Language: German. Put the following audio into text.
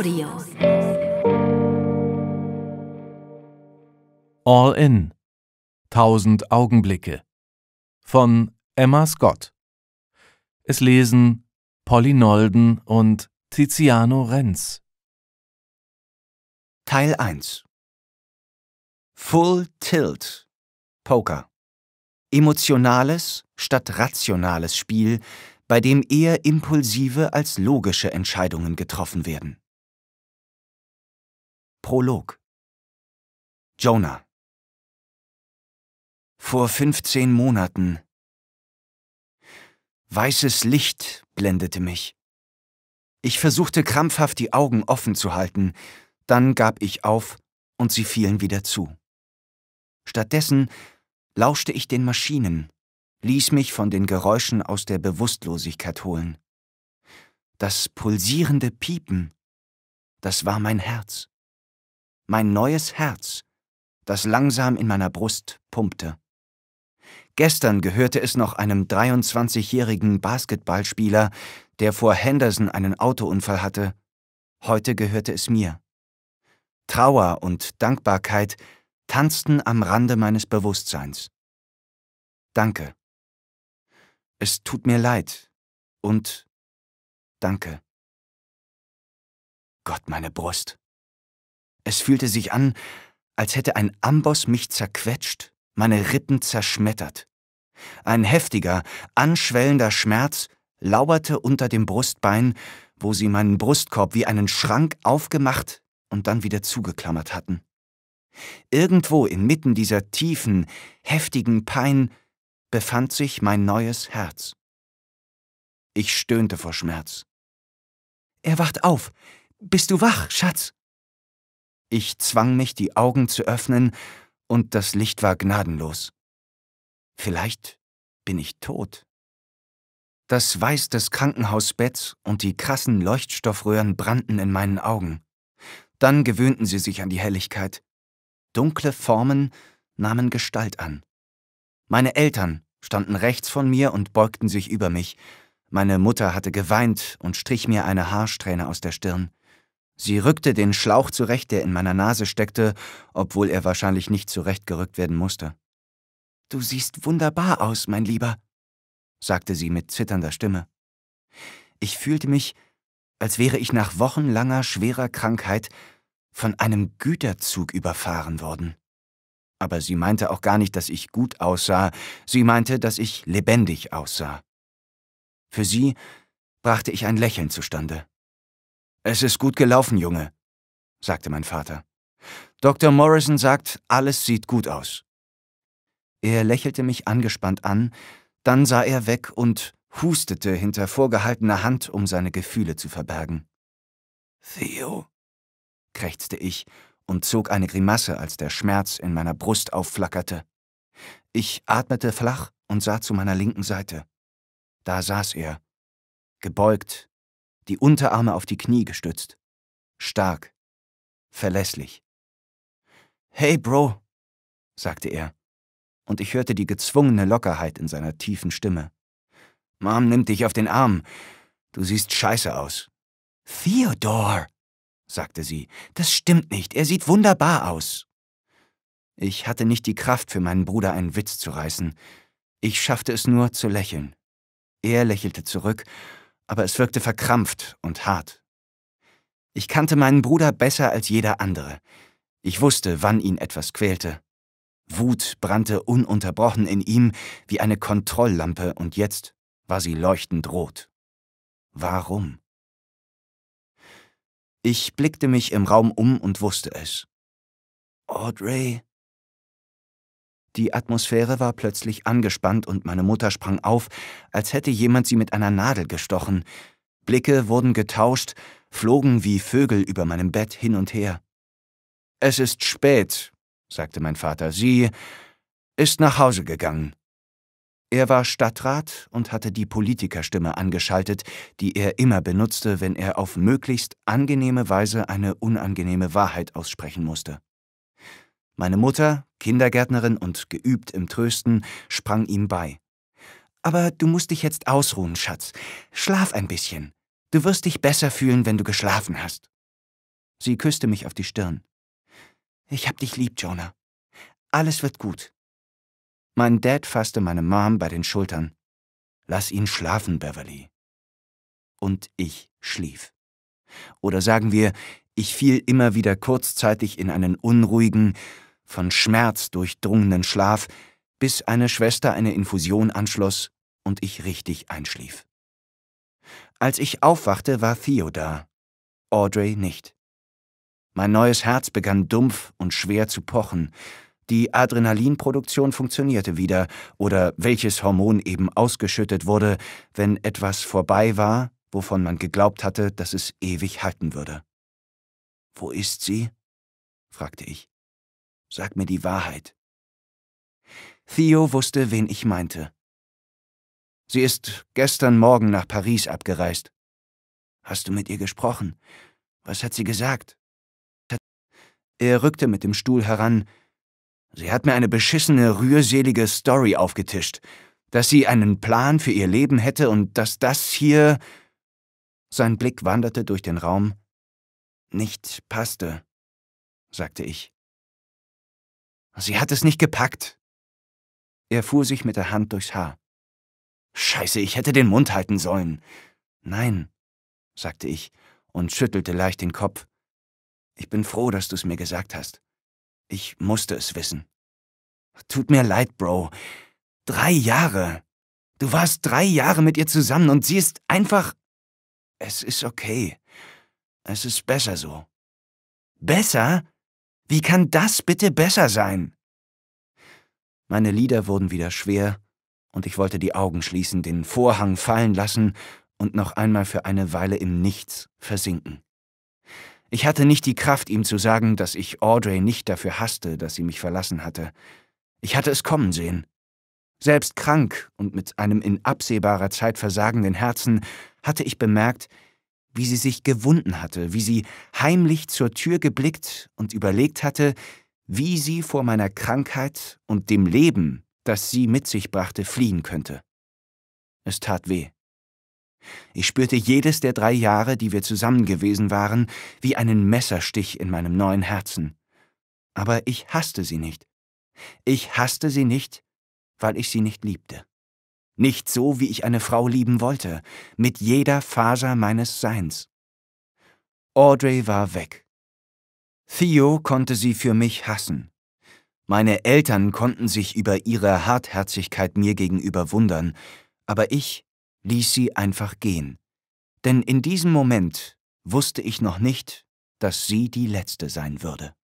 Audio. All in. 1000 Augenblicke. Von Emma Scott. Es lesen Polly Nolden und Tiziano Renz. Teil 1 Full Tilt Poker Emotionales statt rationales Spiel, bei dem eher impulsive als logische Entscheidungen getroffen werden. Prolog Jonah Vor 15 Monaten Weißes Licht blendete mich. Ich versuchte krampfhaft die Augen offen zu halten, dann gab ich auf und sie fielen wieder zu. Stattdessen lauschte ich den Maschinen, ließ mich von den Geräuschen aus der Bewusstlosigkeit holen. Das pulsierende Piepen, das war mein Herz mein neues Herz, das langsam in meiner Brust pumpte. Gestern gehörte es noch einem 23-jährigen Basketballspieler, der vor Henderson einen Autounfall hatte. Heute gehörte es mir. Trauer und Dankbarkeit tanzten am Rande meines Bewusstseins. Danke. Es tut mir leid. Und danke. Gott, meine Brust. Es fühlte sich an, als hätte ein Amboss mich zerquetscht, meine Rippen zerschmettert. Ein heftiger, anschwellender Schmerz lauerte unter dem Brustbein, wo sie meinen Brustkorb wie einen Schrank aufgemacht und dann wieder zugeklammert hatten. Irgendwo inmitten dieser tiefen, heftigen Pein befand sich mein neues Herz. Ich stöhnte vor Schmerz. Er wacht auf. Bist du wach, Schatz? Ich zwang mich, die Augen zu öffnen, und das Licht war gnadenlos. Vielleicht bin ich tot. Das Weiß des Krankenhausbetts und die krassen Leuchtstoffröhren brannten in meinen Augen. Dann gewöhnten sie sich an die Helligkeit. Dunkle Formen nahmen Gestalt an. Meine Eltern standen rechts von mir und beugten sich über mich. Meine Mutter hatte geweint und strich mir eine Haarsträhne aus der Stirn. Sie rückte den Schlauch zurecht, der in meiner Nase steckte, obwohl er wahrscheinlich nicht zurechtgerückt werden musste. Du siehst wunderbar aus, mein Lieber, sagte sie mit zitternder Stimme. Ich fühlte mich, als wäre ich nach wochenlanger schwerer Krankheit von einem Güterzug überfahren worden. Aber sie meinte auch gar nicht, dass ich gut aussah, sie meinte, dass ich lebendig aussah. Für sie brachte ich ein Lächeln zustande. Es ist gut gelaufen, Junge, sagte mein Vater. Dr. Morrison sagt, alles sieht gut aus. Er lächelte mich angespannt an, dann sah er weg und hustete hinter vorgehaltener Hand, um seine Gefühle zu verbergen. Theo, krächzte ich und zog eine Grimasse, als der Schmerz in meiner Brust aufflackerte. Ich atmete flach und sah zu meiner linken Seite. Da saß er, gebeugt die Unterarme auf die Knie gestützt. Stark. Verlässlich. Hey, Bro, sagte er, und ich hörte die gezwungene Lockerheit in seiner tiefen Stimme. Mom nimmt dich auf den Arm. Du siehst scheiße aus. Theodore, sagte sie, das stimmt nicht. Er sieht wunderbar aus. Ich hatte nicht die Kraft, für meinen Bruder einen Witz zu reißen. Ich schaffte es nur, zu lächeln. Er lächelte zurück aber es wirkte verkrampft und hart. Ich kannte meinen Bruder besser als jeder andere. Ich wusste, wann ihn etwas quälte. Wut brannte ununterbrochen in ihm wie eine Kontrolllampe und jetzt war sie leuchtend rot. Warum? Ich blickte mich im Raum um und wusste es. Audrey die Atmosphäre war plötzlich angespannt und meine Mutter sprang auf, als hätte jemand sie mit einer Nadel gestochen. Blicke wurden getauscht, flogen wie Vögel über meinem Bett hin und her. Es ist spät, sagte mein Vater. Sie ist nach Hause gegangen. Er war Stadtrat und hatte die Politikerstimme angeschaltet, die er immer benutzte, wenn er auf möglichst angenehme Weise eine unangenehme Wahrheit aussprechen musste. Meine Mutter, Kindergärtnerin und geübt im Trösten, sprang ihm bei. Aber du musst dich jetzt ausruhen, Schatz. Schlaf ein bisschen. Du wirst dich besser fühlen, wenn du geschlafen hast. Sie küsste mich auf die Stirn. Ich hab dich lieb, Jonah. Alles wird gut. Mein Dad fasste meine Mom bei den Schultern. Lass ihn schlafen, Beverly. Und ich schlief. Oder sagen wir, ich fiel immer wieder kurzzeitig in einen unruhigen, von Schmerz durchdrungenen Schlaf, bis eine Schwester eine Infusion anschloss und ich richtig einschlief. Als ich aufwachte, war Theo da, Audrey nicht. Mein neues Herz begann dumpf und schwer zu pochen. Die Adrenalinproduktion funktionierte wieder, oder welches Hormon eben ausgeschüttet wurde, wenn etwas vorbei war, wovon man geglaubt hatte, dass es ewig halten würde. Wo ist sie? fragte ich. Sag mir die Wahrheit. Theo wusste, wen ich meinte. Sie ist gestern Morgen nach Paris abgereist. Hast du mit ihr gesprochen? Was hat sie gesagt? Er rückte mit dem Stuhl heran. Sie hat mir eine beschissene, rührselige Story aufgetischt, dass sie einen Plan für ihr Leben hätte und dass das hier sein Blick wanderte durch den Raum. Nicht passte, sagte ich. Sie hat es nicht gepackt. Er fuhr sich mit der Hand durchs Haar. Scheiße, ich hätte den Mund halten sollen. Nein, sagte ich und schüttelte leicht den Kopf. Ich bin froh, dass du es mir gesagt hast. Ich musste es wissen. Tut mir leid, Bro. Drei Jahre. Du warst drei Jahre mit ihr zusammen und sie ist einfach... Es ist okay. Es ist besser so. Besser? Wie kann das bitte besser sein? Meine Lieder wurden wieder schwer, und ich wollte die Augen schließen, den Vorhang fallen lassen und noch einmal für eine Weile im Nichts versinken. Ich hatte nicht die Kraft, ihm zu sagen, dass ich Audrey nicht dafür hasste, dass sie mich verlassen hatte. Ich hatte es kommen sehen. Selbst krank und mit einem in absehbarer Zeit versagenden Herzen hatte ich bemerkt, wie sie sich gewunden hatte, wie sie heimlich zur Tür geblickt und überlegt hatte, wie sie vor meiner Krankheit und dem Leben, das sie mit sich brachte, fliehen könnte. Es tat weh. Ich spürte jedes der drei Jahre, die wir zusammen gewesen waren, wie einen Messerstich in meinem neuen Herzen. Aber ich hasste sie nicht. Ich hasste sie nicht, weil ich sie nicht liebte. Nicht so, wie ich eine Frau lieben wollte, mit jeder Faser meines Seins. Audrey war weg. Theo konnte sie für mich hassen. Meine Eltern konnten sich über ihre Hartherzigkeit mir gegenüber wundern, aber ich ließ sie einfach gehen. Denn in diesem Moment wusste ich noch nicht, dass sie die Letzte sein würde.